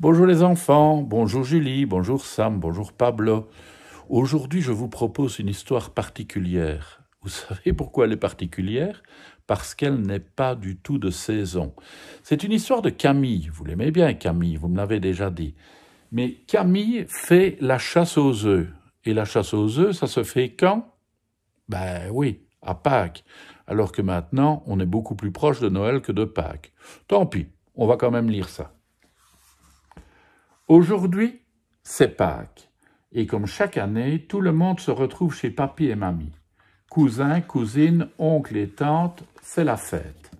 Bonjour les enfants, bonjour Julie, bonjour Sam, bonjour Pablo. Aujourd'hui, je vous propose une histoire particulière. Vous savez pourquoi elle est particulière Parce qu'elle n'est pas du tout de saison. C'est une histoire de Camille. Vous l'aimez bien, Camille, vous me l'avez déjà dit. Mais Camille fait la chasse aux œufs. Et la chasse aux œufs, ça se fait quand Ben oui, à Pâques. Alors que maintenant, on est beaucoup plus proche de Noël que de Pâques. Tant pis, on va quand même lire ça. Aujourd'hui, c'est Pâques. Et comme chaque année, tout le monde se retrouve chez papy et mamie. Cousins, cousines, oncles et tantes, c'est la fête.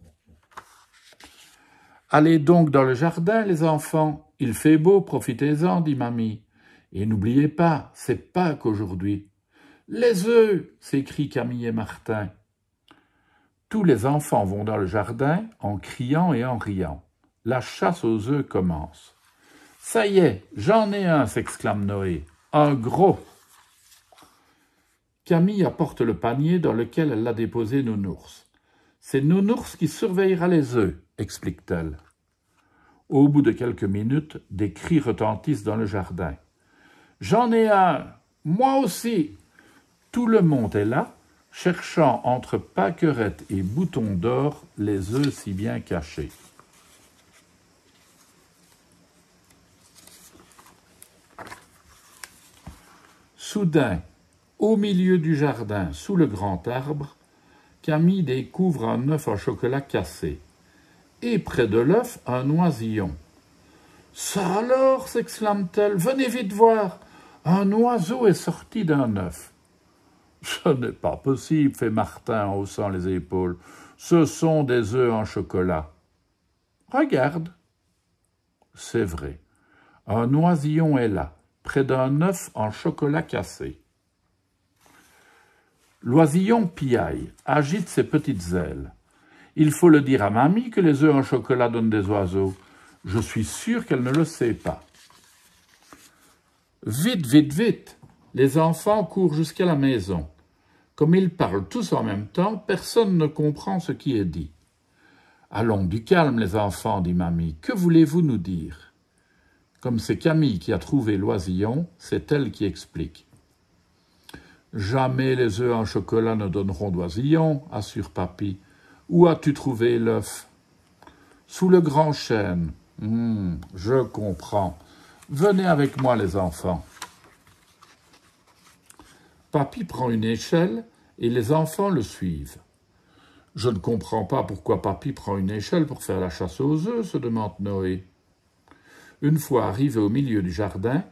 Allez donc dans le jardin, les enfants. Il fait beau, profitez-en, dit mamie. Et n'oubliez pas, c'est Pâques aujourd'hui. Les œufs s'écrient Camille et Martin. Tous les enfants vont dans le jardin en criant et en riant. La chasse aux œufs commence. Ça y est, j'en ai un, s'exclame Noé. Un gros. Camille apporte le panier dans lequel elle a déposé Nounours. C'est Nounours qui surveillera les œufs, explique-t-elle. Au bout de quelques minutes, des cris retentissent dans le jardin. J'en ai un Moi aussi Tout le monde est là, cherchant entre paquerettes et boutons d'or les œufs si bien cachés. Soudain, au milieu du jardin, sous le grand arbre, Camille découvre un œuf en chocolat cassé, et près de l'œuf un oisillon. « Ça alors s'exclame-t-elle, venez vite voir, un oiseau est sorti d'un œuf. Ce n'est pas possible, fait Martin en haussant les épaules. Ce sont des œufs en chocolat. Regarde. C'est vrai. Un oisillon est là près d'un œuf en chocolat cassé. Loisillon piaille, agite ses petites ailes. Il faut le dire à mamie que les œufs en chocolat donnent des oiseaux. Je suis sûr qu'elle ne le sait pas. Vite, vite, vite Les enfants courent jusqu'à la maison. Comme ils parlent tous en même temps, personne ne comprend ce qui est dit. Allons du calme, les enfants, dit mamie. Que voulez-vous nous dire comme c'est Camille qui a trouvé l'oisillon, c'est elle qui explique. Jamais les œufs en chocolat ne donneront d'oisillon, assure papy. Où as-tu trouvé l'œuf Sous le grand chêne. Hum, je comprends. Venez avec moi, les enfants. Papy prend une échelle et les enfants le suivent. Je ne comprends pas pourquoi papy prend une échelle pour faire la chasse aux œufs, se demande Noé. Une fois arrivé au milieu du jardin,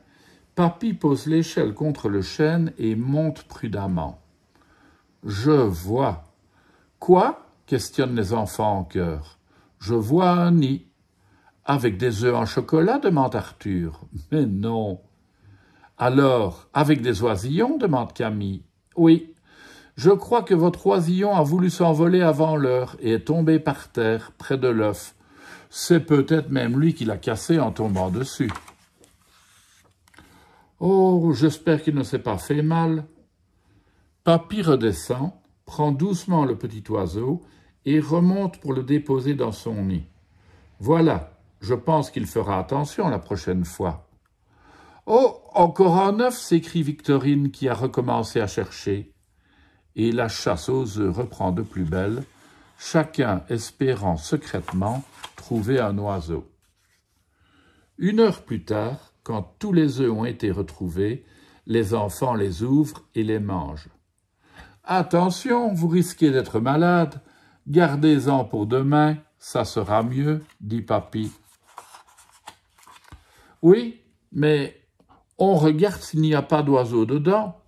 Papy pose l'échelle contre le chêne et monte prudemment. Je vois. Quoi questionnent les enfants en chœur. Je vois un nid. Avec des œufs en chocolat demande Arthur. Mais non. Alors, avec des oisillons demande Camille. Oui. Je crois que votre oisillon a voulu s'envoler avant l'heure et est tombé par terre, près de l'œuf. C'est peut-être même lui qui l'a cassé en tombant dessus. Oh, j'espère qu'il ne s'est pas fait mal. Papy redescend, prend doucement le petit oiseau et remonte pour le déposer dans son nid. Voilà, je pense qu'il fera attention la prochaine fois. Oh, encore un neuf, s'écrie Victorine qui a recommencé à chercher. Et la chasse aux œufs reprend de plus belle chacun espérant secrètement trouver un oiseau. Une heure plus tard, quand tous les œufs ont été retrouvés, les enfants les ouvrent et les mangent. Attention, vous risquez d'être malade, gardez-en pour demain, ça sera mieux, dit papy. Oui, mais on regarde s'il n'y a pas d'oiseau dedans,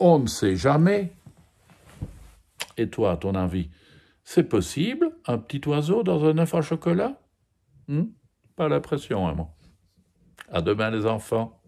on ne sait jamais. Et toi, à ton avis, c'est possible, un petit oiseau dans un œuf en chocolat hmm Pas la pression, à hein, moi. À demain, les enfants.